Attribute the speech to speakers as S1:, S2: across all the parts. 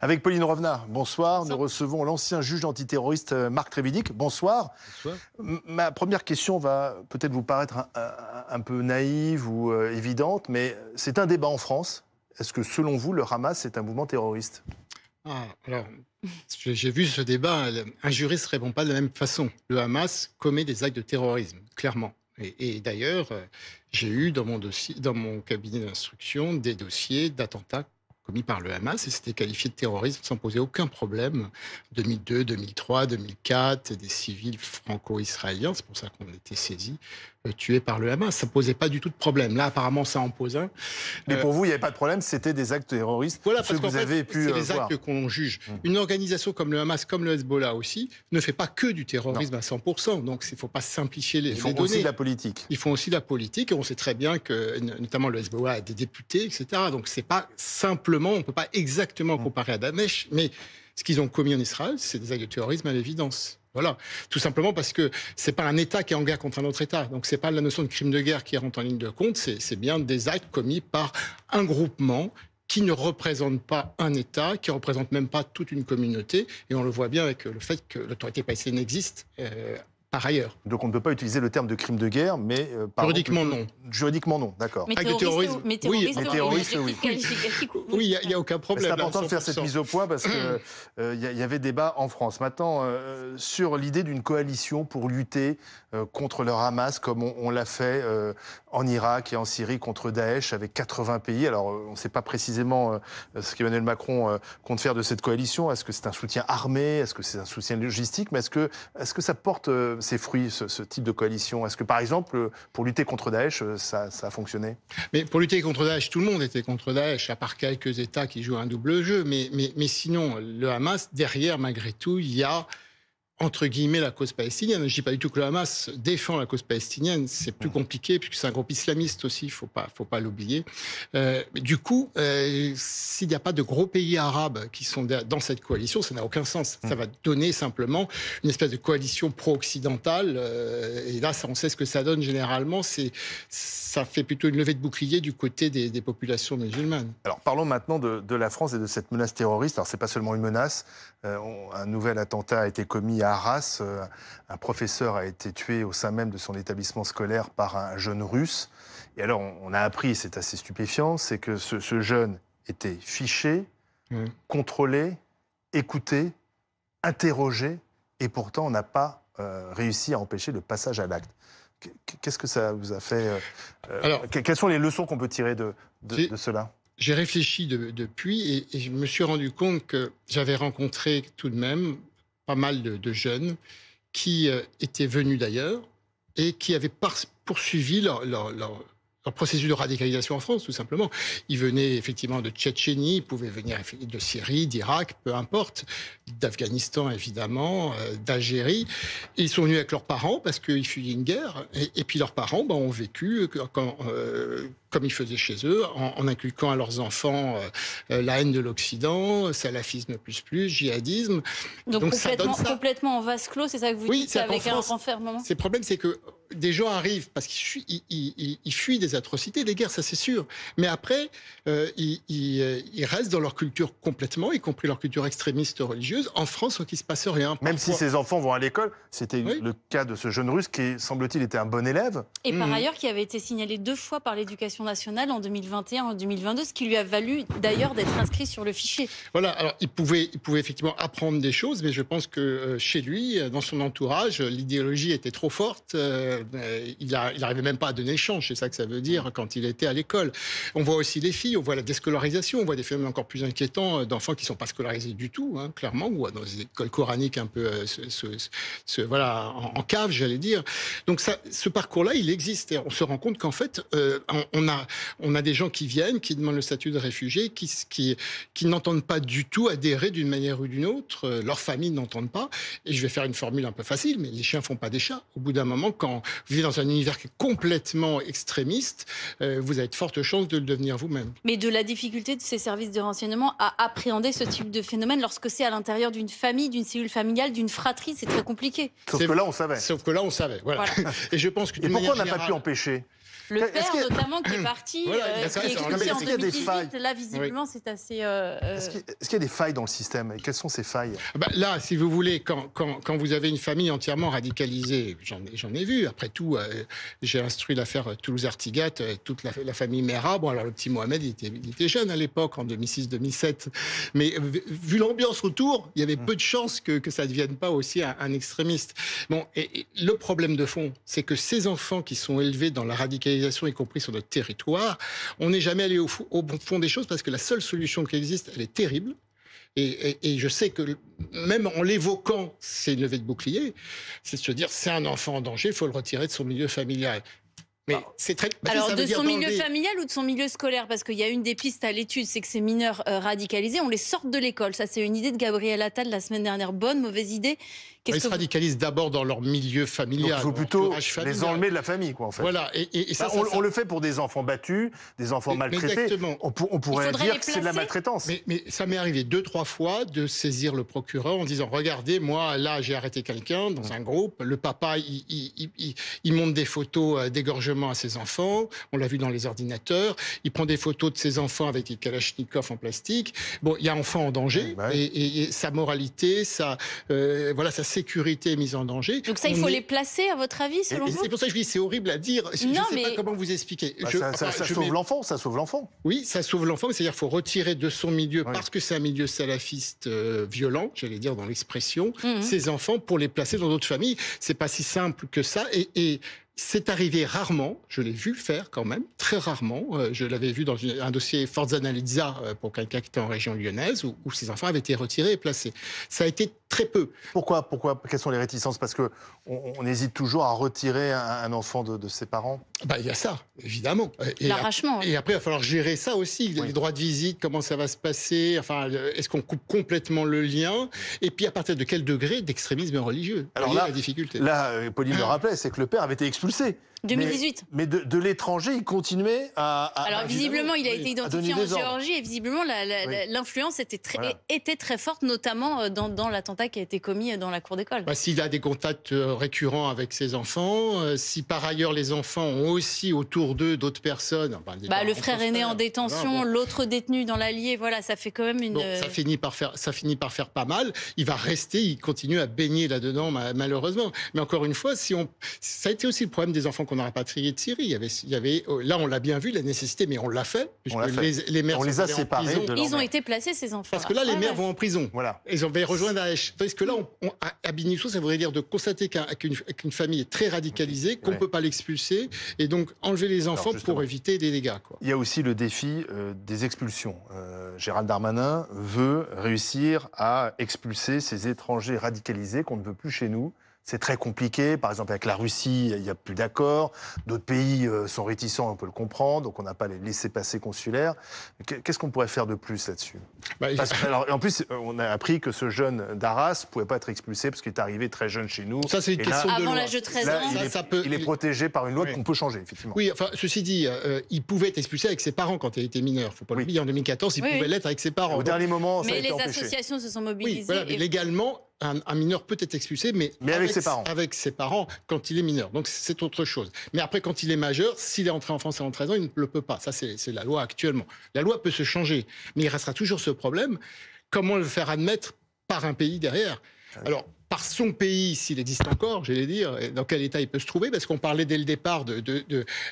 S1: Avec Pauline Rovna, bonsoir. Nous recevons l'ancien juge antiterroriste euh, Marc Trévidic. Bonsoir. Ma première question va peut-être vous paraître un, peu naïve ou euh, évidente, mais c'est un débat en France. Est-ce que, selon vous, le Hamas est un mouvement terroriste
S2: ah, Alors, j'ai vu ce débat. Un juriste ne répond pas de la même façon. Le Hamas commet des actes de terrorisme, clairement. Et, et d'ailleurs, euh, j'ai eu dans mon, dossier, dans mon cabinet d'instruction des dossiers d'attentats commis par le Hamas et c'était qualifié de terrorisme sans poser aucun problème. 2002, 2003, 2004, des civils franco-israéliens, c'est pour ça qu'on était saisis, euh, tués par le Hamas. Ça posait pas du tout de problème. Là, apparemment, ça en pose un. Mais pour euh, vous, il n'y avait pas de problème, c'était des actes terroristes. Voilà, parce que vous avez pu. C'est euh, les actes qu'on juge. Mmh. Une organisation comme le Hamas, comme le Hezbollah aussi, ne fait pas que du terrorisme à 100%. Donc, il ne faut pas simplifier les, Ils font aussi de la politique. Ils font aussi de la politique. Et on sait très bien que, notamment, le Hezbollah a des députés, etc. Donc, c'est pas simple on ne peut pas exactement mm. comparer à Daesh, mais ce qu'ils ont commis en Israël, c'est des actes de terrorisme à l'évidence. Voilà, tout simplement parce que c'est pas un État qui est en guerre contre un autre État. Donc c'est pas la notion de crime de guerre qui rentre en ligne de compte. C'est bien des actes commis par un groupement qui ne représente pas un État, qui ne représente même pas toute une communauté. Et on le voit bien avec le fait que l'autorité palestinienne existe. Euh, par ailleurs.
S1: Donc on ne peut pas utiliser le terme de crime de guerre, mais euh, juridiquement non. Juridiquement non, d'accord. Mais terrorisme, oui, oui. Oui, il n'y a, aucun problème. C'est important de faire cette mise au point parce que euh, il y, avait débat en France. Maintenant, euh, sur l'idée d'une coalition pour lutter contre le Hamas, comme on, l'a fait en Irak et en Syrie contre Daesh avec 80 pays. Alors on ne sait pas précisément ce qu'Emmanuel Macron compte faire de cette coalition. Est-ce que c'est un soutien armé Est-ce que c'est un soutien logistique Mais est-ce que, est-ce que ça porte ses fruits, ce, type de coalition Est-ce que, par exemple, pour lutter contre Daesh, euh, ça, a fonctionné
S2: Mais pour lutter contre Daesh, tout le monde était contre Daesh, à part quelques États qui jouent un double jeu. Mais, mais sinon, le Hamas, derrière, malgré tout, il y a entre guillemets la cause palestinienne. Je ne dis pas du tout que le Hamas défend la cause palestinienne, c'est plus mmh. compliqué puisque c'est un groupe islamiste aussi, il faut pas, faut pas l'oublier. Euh, du coup, euh, s'il n'y a pas de gros pays arabes qui sont dans cette coalition, ça n'a aucun sens. Ça mmh. va donner simplement une espèce de coalition pro-occidentale. Euh, et là, ça, on sait ce que ça donne généralement. C'est, ça fait plutôt une levée de bouclier du côté des, populations musulmanes.
S1: Alors parlons maintenant de, la France et de cette menace terroriste. Alors n'est pas seulement une menace. un nouvel attentat a été commis à Arras. Euh, un professeur a été tué au sein même de son établissement scolaire par un jeune russe. Et alors, on a appris, c'est assez stupéfiant, c'est que ce, jeune était fiché, contrôlé, écouté, interrogé, et pourtant, on n'a pas euh, réussi à empêcher le passage à l'acte. Qu'est-ce que ça vous a fait euh, Quelles sont les leçons qu'on peut tirer de, cela
S2: J'ai réfléchi depuis et, je me suis rendu compte que j'avais rencontré tout de même pas mal de, jeunes qui euh, étaient venus d'ailleurs et qui avaient poursuivi leur, processus de radicalisation en France, tout simplement. Ils venaient effectivement de Tchétchénie, ils pouvaient venir de Syrie, d'Irak, peu importe, d'Afghanistan évidemment, euh, d'Algérie. Ils sont venus avec leurs parents parce qu'ils fuyaient une guerre, et, puis leurs parents ben, ont vécu quand... Euh, comme ils faisaient chez eux, en, inculquant à leurs enfants euh, euh, la haine de l'Occident, salafisme plus plus, djihadisme. Donc,
S3: complètement, en vase clos, c'est ça que vous oui, dites avec un renfermement
S2: C'est problème, c'est que des gens arrivent parce qu'ils fuient des atrocités, des guerres, ça c'est sûr. Mais après, euh, ils, restent dans leur culture complètement, y compris leur culture extrémiste religieuse. En France, il ne se passe rien. Même si ces
S1: enfants vont à l'école, c'était le cas de ce jeune russe qui, semble-t-il, était un bon élève. Et par mmh. ailleurs,
S3: qui avait été signalé deux fois par l'éducation nationale en 2021, en 2022, ce qui lui a valu d'ailleurs d'être inscrit sur le fichier.
S2: Voilà, alors il pouvait, il pouvait effectivement apprendre des choses, mais je pense que euh, chez lui, euh, dans son entourage, l'idéologie était trop forte. Euh, il n'arrivait même pas à donner le c'est ça que ça veut dire, quand il était à l'école. On voit aussi les filles, on voit la déscolarisation, on voit des phénomènes encore plus inquiétants d'enfants qui ne sont pas scolarisés du tout, hein, clairement, ou dans des écoles coraniques un peu ce, voilà, en, cave, j'allais dire. Donc ça, ce parcours-là, il existe. Et on se rend compte qu'en fait, on, on on a, des gens qui viennent, qui demandent le statut de réfugié, qui, n'entendent pas du tout adhérer d'une manière ou d'une autre. Euh, leurs familles n'entendent pas. Et je vais faire une formule un peu facile, mais les chiens font pas des chats. Au bout d'un moment, quand vous vivez dans un univers qui est complètement extrémiste, euh, vous avez de fortes chances de le devenir vous-même.
S3: Mais de la difficulté de ces services de renseignement à appréhender ce type de phénomène lorsque c'est à l'intérieur d'une famille, d'une cellule familiale, d'une fratrie, c'est très compliqué.
S2: Sauf que là, on savait. Sauf que là, on savait. Et je pense que. Et pourquoi on n'a pas pu empêcher
S3: le père notamment qui est parti, euh, est en 2018. Là, visiblement, c'est assez. Euh, euh, est-ce qu'il
S2: y a des failles dans le système Et quelles sont ces failles bah, Là, si vous voulez, quand, quand, vous avez une famille entièrement radicalisée, j'en ai vu. Après tout, j'ai instruit l'affaire Toulouse-Artigat, toute la, famille Mera. Bon, alors le petit Mohamed, il était, il était jeune à l'époque, en 2006-2007. Mais vu l'ambiance autour, il y avait mmh. peu de chances que, que ça ne devienne pas aussi un, extrémiste. Bon, et, et le problème de fond, c'est que ces enfants qui sont élevés dans la radicalisation y compris sur notre territoire. On n'est jamais allé au, fond des choses parce que la seule solution qui existe, elle est terrible. Et, je sais que même en l'évoquant, c'est une levée de bouclier, c'est se dire c'est un enfant en danger, il faut le retirer de son milieu familial. Mais c'est très. Bah, Alors, de son milieu
S3: familial ou de son milieu scolaire Parce qu'il y a une des pistes à l'étude, c'est que ces mineurs euh, radicalisés, on les sort de l'école. Ça, c'est une idée de Gabriel Attal la semaine dernière. Bonne, mauvaise idée bah, ils se
S2: radicalisent d'abord dans leur milieu familial. Donc, il faut plutôt les enlever de la famille, quoi, en fait. Voilà. Et, bah, ça, on, le fait pour des enfants battus,
S1: des enfants maltraités. exactement. On, pourrait dire que c'est de la maltraitance.
S2: Mais, ça m'est arrivé deux, trois fois de saisir le procureur en disant Regardez, moi, là, j'ai arrêté quelqu'un dans un groupe. Le papa, il, monte des photos euh, d'égorgement à ses enfants. On l'a vu dans les ordinateurs. Il prend des photos de ses enfants avec des kalachnikovs en plastique. Bon, il y a enfant en danger. Eh ben et, sa moralité, ça, euh, voilà, ça sécurité mise en danger. Donc ça, il faut les
S3: placer, à votre avis, selon vous C'est
S2: pour ça que je dis, c'est horrible à dire. Je ne sais pas comment vous expliquer. Bah, ça, sauve l'enfant, ça sauve l'enfant. Oui, ça sauve l'enfant, c'est-à-dire qu'il faut retirer de son milieu, parce que c'est un milieu salafiste euh, violent, j'allais dire dans l'expression, mhm. ses enfants pour les placer dans d'autres familles. C'est pas si simple que ça. et, c'est arrivé rarement, je l'ai vu faire quand même, très rarement. Euh, je l'avais vu dans un dossier Forza euh, pour quelqu'un qui était en région lyonnaise où, où, ses enfants avaient été retirés et placés. Ça a été Très peu. Pourquoi, pourquoi Quelles sont les réticences Parce qu'on on
S1: hésite toujours à retirer un enfant de, ses parents bah,
S2: Il y a ça, évidemment. L'arrachement. Bah, et après, il va falloir gérer ça aussi, les droits de visite, comment ça va se passer, enfin, est-ce qu'on coupe complètement le lien Et puis, à partir de quel degré d'extrémisme religieux Alors là, la difficulté. Là, euh, Pauline le rappelait, c'est que le père avait été expulsé. 2018. Mais, de, l'étranger, il continuait à. Alors visiblement, il a été identifié en Géorgie
S3: et visiblement l'influence était, très, était très forte, notamment euh, dans, l'attentat qui a été commis euh, dans la cour d'école.
S2: S'il a des contacts euh, récurrents avec ses enfants, si par ailleurs les enfants ont aussi autour d'eux d'autres personnes. Bah, le frère
S3: aîné en détention, l'autre détenu dans l'Allier, voilà, ça fait quand même une. ça,
S2: finit par faire, ça finit par faire pas mal. Il va rester, il continue à baigner là-dedans, malheureusement. Mais encore une fois, si on... ça a été aussi le problème des enfants qu'on a rapatrié de Syrie. Il y avait, y avait, oh, là, on l'a bien vu, la nécessité, mais on l'a fait, puisque Les, mères on les a séparés. De ils ont
S3: été placés, ces enfants. Parce que là, les mères vont
S2: en prison. Voilà. Ils vont rejoindre Daesh. Parce que là, on, à ça voudrait dire de constater qu'une famille est très radicalisée, qu'on ne peut pas l'expulser, et donc enlever les enfants pour éviter des dégâts. Quoi.
S1: Il y a aussi le défi euh, des expulsions. Euh, Gérald Darmanin veut
S2: réussir
S1: à expulser ces étrangers radicalisés qu'on ne veut plus chez nous c'est très compliqué. Par exemple, avec la Russie, il n'y a plus d'accord. D'autres pays euh, sont réticents, on peut le comprendre. Donc, on n'a pas les laissés-passer consulaires. Qu'est-ce qu'on pourrait faire de plus là-dessus bah, En plus, euh, on a appris que ce jeune d'Arras ne pouvait pas être expulsé parce qu'il est arrivé très jeune chez nous. Ça, c'est une question de avant l'âge de 13 ans. il, est, peut... protégé par une loi qu'on peut changer, effectivement.
S2: Oui, enfin, ceci dit, euh, il pouvait être expulsé avec ses parents quand il était mineur. Il Faut pas En 2014, il pouvait l'être avec ses parents. Au dernier moment, ça a été les associations
S3: se sont mobilisées. Oui, et...
S2: légalement, un, mineur peut être expulsé, mais, avec, ses parents. Avec ses parents quand il est mineur. Donc c'est autre chose. Mais après, quand il est majeur, s'il est entré en France à 13 ans, il ne le peut pas. Ça, c'est la loi actuellement. La loi peut se changer, mais il restera toujours ce problème. Comment le faire admettre par un pays derrière ah Alors, par son pays, s'il existe encore, j'allais dire, dans quel état il peut se trouver, parce qu'on parlait dès le départ de,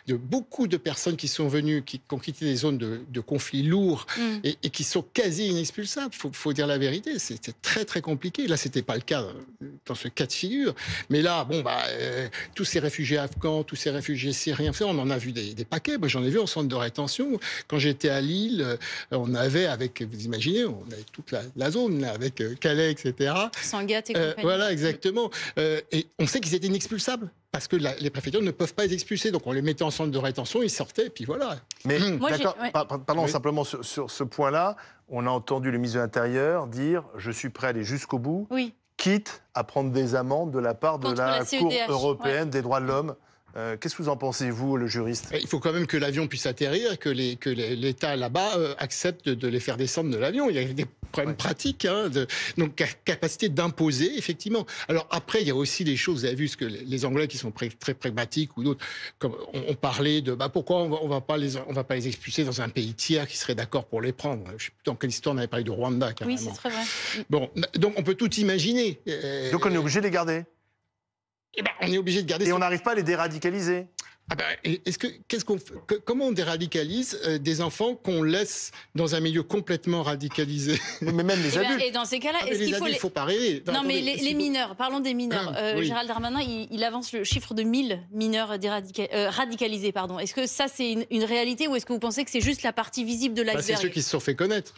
S2: beaucoup de personnes qui sont venues, qui, ont quitté des zones de, conflits lourds mm. et, qui sont quasi inexpulsables. Il faut, dire la vérité, c'était très très compliqué. Là, c'était pas le cas euh, dans ce cas de figure. Mais là, bon, bah, euh, tous ces réfugiés afghans, tous ces réfugiés syriens, on en a vu des, paquets. Moi, j'en ai vu en centre de rétention. Quand j'étais à Lille, euh, on avait avec, vous imaginez, on avait toute la, zone, avec Calais, etc.
S3: et compagnie. Voilà,
S2: exactement. Euh, et on sait qu'ils étaient inexpulsables parce que les préfectures ne peuvent pas les expulser. Donc on les mettait en centre de rétention, ils sortaient, et puis voilà. Mais hum. Moi, simplement sur, ce point-là. On a entendu le ministre de l'Intérieur dire
S1: je suis prêt à aller jusqu'au bout. Oui quitte à prendre des amendes de la part de la, Cour e européenne
S2: des droits de l'homme. Euh, qu'est-ce que vous en pensez, vous, le juriste eh, Il faut quand même que l'avion puisse atterrir que l'État les, là-bas euh, accepte de, les faire descendre de l'avion. Il y a des problèmes pratiques, hein, de, donc capacité d'imposer, effectivement. Alors après, il y a aussi des choses, vous avez vu, ce que les Anglais qui sont très, pragmatiques ou d'autres, ont on, de bah, pourquoi on va, va pas les, va pas les expulser dans un pays tiers qui serait d'accord pour les prendre. Je ne sais plus dans quelle histoire on avait parlé de Rwanda, carrément. Oui, c'est très vrai. Bon, donc on peut tout imaginer. Euh, donc on est obligé de les garder eh ben, on est obligé de garder. Et on n'arrive pas à les déradicaliser. Ah ben, est-ce que, comment on déradicalise euh, des enfants qu'on laisse dans un milieu complètement radicalisé Mais même les eh adultes. Et,
S3: dans ces cas-là, ah, est-ce qu'il faut, les... pas non, mais les, mineurs. Parlons des mineurs. Ah, euh, Gérald Darmanin, il, avance le chiffre de 1000 mineurs euh, radicalisés, pardon. Est-ce que ça c'est une, réalité ou est-ce que vous pensez que c'est juste la partie visible de la bah, C'est ceux qui
S2: se sont fait connaître.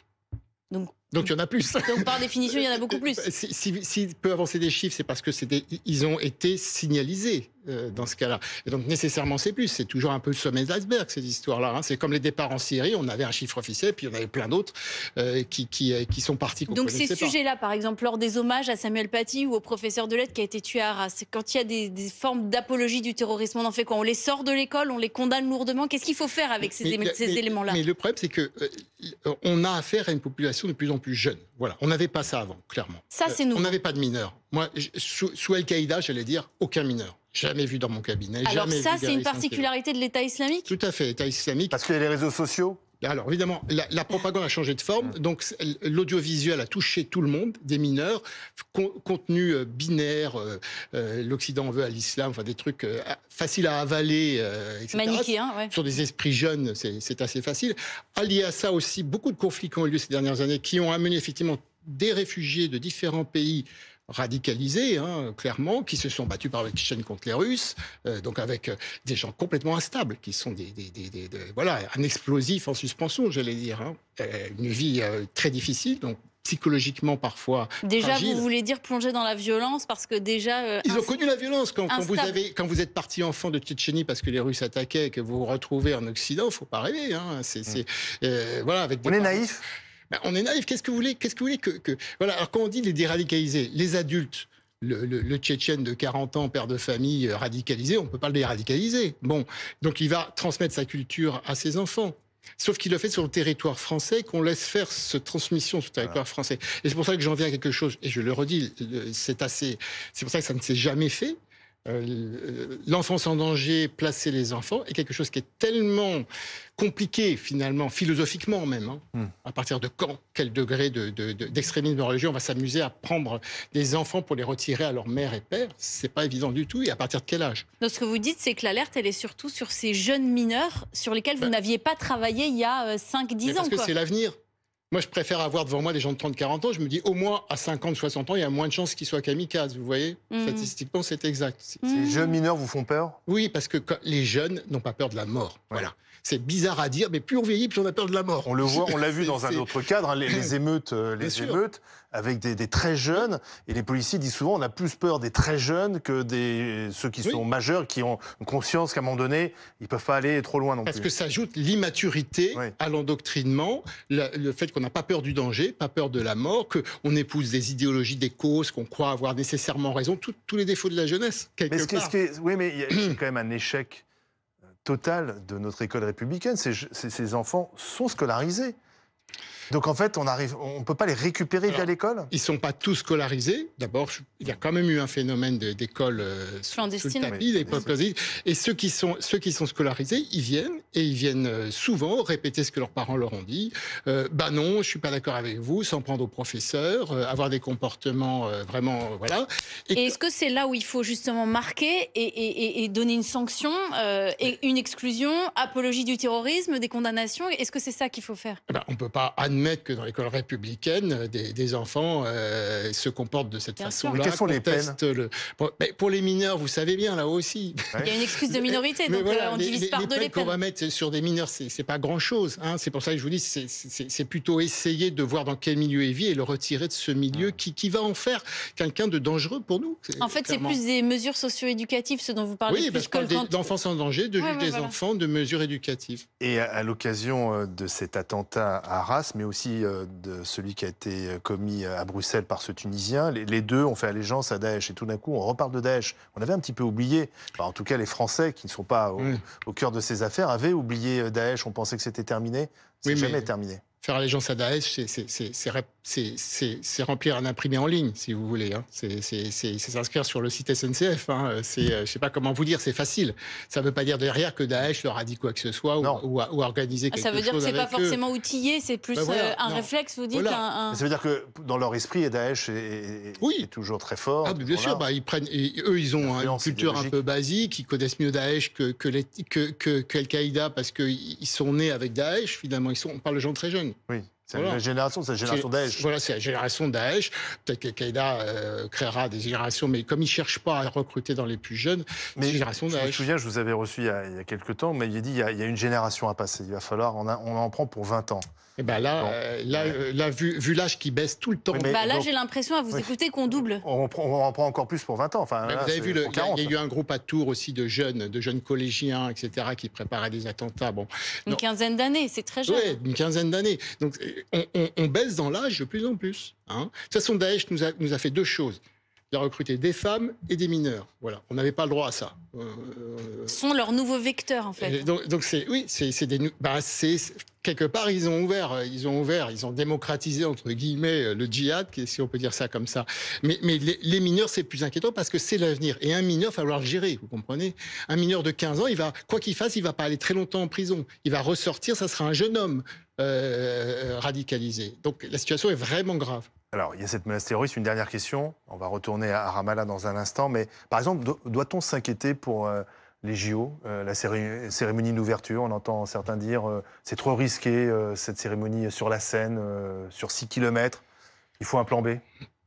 S2: Donc donc il y en a plus. Donc par définition, il y en a beaucoup plus. S'il si, peut avancer des chiffres, c'est parce que des, ils ont été signalisés. Euh, dans ce cas-là. Et donc nécessairement, c'est plus. C'est toujours un peu le sommet de l'iceberg, ces histoires-là. Hein. C'est comme les départs en Syrie, on avait un chiffre officiel, puis on avait plein d'autres euh, qui, qui, euh, qui, sont partis. Donc ces sujets-là,
S3: par exemple, lors des hommages à Samuel Paty ou au professeur Delette qui a été tué à Arras, quand il y a des, formes d'apologie du terrorisme, on en fait quoi On les sort de l'école, on les condamne lourdement. Qu'est-ce qu'il faut faire avec ces, éléments-là Mais
S2: le problème, c'est que on a affaire à une population de plus en plus jeune. Voilà, on n'avait pas ça avant, clairement. Ça, c'est nous. on n'avait pas de mineurs. Moi, sous, sous Al-Qaïda, j'allais dire aucun mineur. Jamais vu dans mon cabinet. Alors ça, c'est une particularité
S3: de l'État islamique
S2: Tout à fait, l'État islamique. Parce qu'il y a les réseaux sociaux alors évidemment, la, propagande a changé de forme, donc l'audiovisuel a touché tout le monde, des mineurs, contenu euh, binaire, euh, euh, l'Occident veut à l'islam, enfin des trucs faciles à avaler, etc. Manichéen, hein, Sur des esprits jeunes, c'est assez facile. Allié à ça aussi, beaucoup de conflits qui ont eu lieu ces dernières années, qui ont amené effectivement des réfugiés de différents pays radicalisés, hein, clairement, qui se sont battus par le Tchétchénie contre les Russes, euh, donc avec euh, des gens complètement instables, qui sont des, voilà, un explosif en suspension, j'allais dire, hein. euh, une vie très difficile, donc psychologiquement parfois. Déjà, vous
S3: voulez dire plonger dans la violence parce que déjà. Ils ont connu la violence quand, vous avez
S2: quand vous êtes parti enfant de Tchétchénie parce que les Russes attaquaient et que vous vous retrouvez en Occident, faut pas rêver. Hein. C'est, mm. voilà avec. On est naïf. Bah, on est naïf. Qu'est-ce que vous voulez, qu'est-ce que, vous voulez que, Voilà, alors quand on dit les déradicaliser, les adultes, le, le, Tchétchène de 40 ans, père de famille, euh, radicalisé, on peut pas le déradicaliser. Bon, donc il va transmettre sa culture à ses enfants. Sauf qu'il le fait sur le territoire français, qu'on laisse faire cette transmission sur le territoire français. Et c'est pour ça que j'en viens à quelque chose, et je le redis, c'est assez, c'est pour ça que ça ne s'est jamais fait, euh, l'enfance en danger, placer les enfants, est quelque chose qui est tellement compliqué finalement, philosophiquement même. Hein. Hmm. À partir de quel degré d'extrémisme de, de, religieux on va s'amuser à prendre des enfants pour les retirer à leur mère et père C'est pas évident du tout. Et à partir de quel âge
S3: ce que vous dites, c'est que l'alerte, elle est surtout sur ces jeunes mineurs sur lesquels vous ben n'aviez pas travaillé il y a 5-10 euh, ans. Parce que c'est l'avenir.
S2: Moi, je préfère avoir devant moi des gens de 30-40 ans. Je me dis, au moins à 50-60 ans, il y a moins de chances qu'ils soient kamikazes. Vous voyez, mm. statistiquement, c'est exact. Les mm. Ces jeunes mineurs vous font peur Oui, parce que les jeunes n'ont pas peur de la mort. Voilà. C'est bizarre à dire, mais plus on vieillit, plus on a peur de la mort. On le voit, on l'a vu dans un autre cadre, les,
S1: émeutes, euh, les émeutes avec des, très jeunes. Et les policiers disent souvent on a plus peur des très jeunes que des ceux qui sont
S2: majeurs, qui ont une conscience qu'à un moment donné, ils peuvent pas aller trop loin non plus. Parce que ça ajoute l'immaturité à l'endoctrinement, le, fait qu'on n'a pas peur du danger, pas peur de la mort, qu'on épouse des idéologies, des causes, qu'on croit avoir nécessairement raison, tous les défauts de la jeunesse, quelque mais part. oui, mais c'est quand même un échec total de notre école républicaine. ces enfants sont scolarisés. Donc en fait, on ne peut pas les récupérer via l'école Ils ne sont pas tous scolarisés. D'abord, il y a quand même eu un phénomène d'école euh, clandestine, Et ceux qui sont scolarisés, ils viennent et ils viennent euh, souvent répéter ce que leurs parents leur ont dit. Euh, bah non, je suis pas d'accord avec vous, s'en prendre aux professeurs, euh,
S3: avoir des comportements vraiment voilà. Et, est-ce que c'est là où il faut justement marquer et, donner une sanction et une exclusion, apologie du terrorisme, des condamnations Est-ce que c'est ça qu'il faut faire
S2: eh ben, On peut pas admettre que dans l'école républicaine, des, enfants euh, se comportent de cette façon-là. Quelles sont les peines Pour les mineurs, vous savez bien, là aussi. Il y a une
S3: excuse de minorité, donc euh, on les peines. qu'on va
S2: mettre sur des mineurs, c'est pas grand-chose. Hein. C'est pour ça que je vous dis, c'est plutôt essayer de voir dans quel milieu il vit et le retirer de ce milieu qui, qui va en faire quelqu'un de dangereux pour nous. En fait, c'est plus
S3: des mesures socio-éducatives, ce dont vous parlez. Oui, parce d'enfants sans
S2: danger, de des enfants, de mesures éducatives. Et à,
S1: l'occasion euh, de cet attentat à Arras, mais aussi euh, de celui qui a été euh, commis euh, à Bruxelles par ce Tunisien. Les, deux ont fait allégeance à Daesh et tout d'un coup on reparle de Daesh. On avait un petit peu oublié, en tout cas les Français qui ne sont pas au, cœur de ces affaires avaient oublié Daesh, on pensait que c'était terminé. C'est jamais terminé
S2: faire allégeance à Daesh, c'est remplir un imprimé en ligne, si vous voulez. Hein. C'est s'inscrire sur le site SNCF. Hein. Euh, je ne sais pas comment vous dire, c'est facile. Ça ne veut pas dire derrière que Daesh leur a dit quoi que ce soit ou, a, organisé ah, quelque chose. ça veut dire que ce n'est pas forcément
S3: outillé, c'est plus ben euh, un réflexe, vous dites. Ça veut
S2: dire que dans leur esprit,
S1: Daesh est, toujours très fort. Ah, bien sûr, bah,
S2: ils prennent, eux, ils ont une culture un peu basique, ils connaissent mieux Daesh que, que, que, que qaïda parce qu'ils sont nés avec Daesh, finalement. Ils sont, on parle de gens très jeunes. Oui. C'est la génération, c'est la génération Daesh. Voilà, c'est la génération Daesh. Peut-être que euh, créera des générations, mais comme il ne cherche pas à recruter dans les plus jeunes, mais la génération Daesh. Je me
S1: souviens, je vous avais reçu il y a, quelques temps, mais il dit il y, a, une génération à passer. Il va falloir, on, on en prend pour 20 ans.
S2: Et eh ben là, euh, euh, vu, l'âge qui baisse tout le temps.
S1: Bah, là,
S3: j'ai l'impression à vous écouter qu'on double.
S1: On, en prend encore plus pour 20 ans. Enfin, vous avez vu, il y, a eu
S2: un groupe à Tours aussi de jeunes, de jeunes collégiens, etc., qui préparaient des attentats. Bon,
S3: une quinzaine d'années, c'est très jeune. Oui,
S2: une quinzaine d'années. Donc euh, on, baisse dans l'âge de plus en plus. Hein. De toute façon, Daesh nous a fait deux choses il a des femmes et des mineurs. Voilà, on n'avait pas le droit à ça. Euh, euh,
S3: sont leurs nouveaux vecteurs, en fait.
S2: Donc, c'est oui, c'est des. Bah, quelque part, ils ont ouvert, ils ont ouvert, ils ont démocratisé entre guillemets le djihad, si on peut dire ça comme ça. Mais, les, mineurs, c'est plus inquiétant parce que c'est l'avenir. Et un mineur, il va falloir gérer, vous comprenez. Un mineur de 15 ans, il va, quoi qu'il fasse, il ne va pas aller très longtemps en prison. Il va ressortir, ça sera un jeune homme euh, radicalisé. Donc la situation est vraiment grave.
S1: Alors, il y a cette menace terroriste. Une dernière question. On va retourner à Ramallah dans un instant. Mais par exemple, doit-on s'inquiéter pour euh, les JO, euh, la cérémonie d'ouverture On entend certains dire euh, c'est trop risqué, cette cérémonie sur la Seine, sur 6 km. Il faut un plan B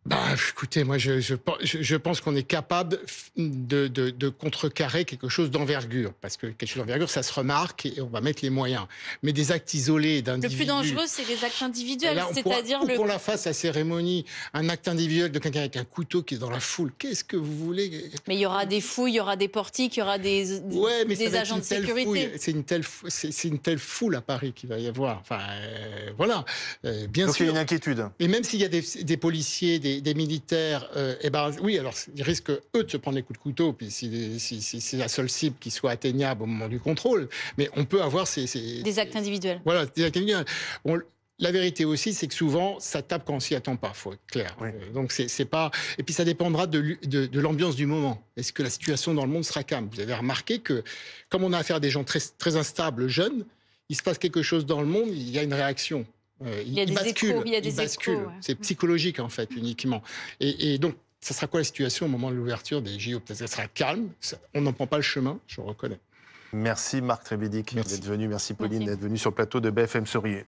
S2: bah, écoutez, moi, je, je, je pense qu'on est capable de, de, contrecarrer quelque chose d'envergure, parce que quelque chose d'envergure, ça se remarque et on va mettre les moyens. Mais des actes isolés d'individus. Le plus dangereux,
S3: c'est des actes individuels, c'est-à-dire le.
S2: Qu'on la fasse à cérémonie, un acte individuel de quelqu'un avec un couteau qui est dans la foule.
S3: Qu'est-ce que vous voulez Mais il y aura des fouilles, il y aura des portiques, il y aura des, des agents de sécurité.
S2: C'est une telle, c'est une telle foule à Paris qu'il va y avoir. Enfin, euh, voilà, euh, bien sûr. Donc il y a une inquiétude. Et même s'il y a des, des policiers, des des, militaires, euh, eh ben, oui, alors ils risquent, eux, de se prendre les coups de couteau, puis si, c'est la seule cible qui soit atteignable au moment du contrôle, mais on peut avoir ces... des actes individuels. Voilà, des actes individuels. la vérité aussi, c'est que souvent, ça tape quand on s'y attend pas, faut être clair. Euh, donc, c'est pas. Et puis, ça dépendra de, l'ambiance du moment. Est-ce que la situation dans le monde sera calme Vous avez remarqué que, comme on a affaire à des gens très, très instables, jeunes, il se passe quelque chose dans le monde, il y a une réaction. Euh, il, y a des bascule, il des bascule. C'est psychologique en fait uniquement. Et, donc, ça sera quoi la situation au moment de l'ouverture des JO ça sera calme. on n'en prend pas le chemin, je reconnais.
S1: Merci Marc Trébédic d'être venu. Merci Pauline d'être venue sur le plateau de BFM Sourier.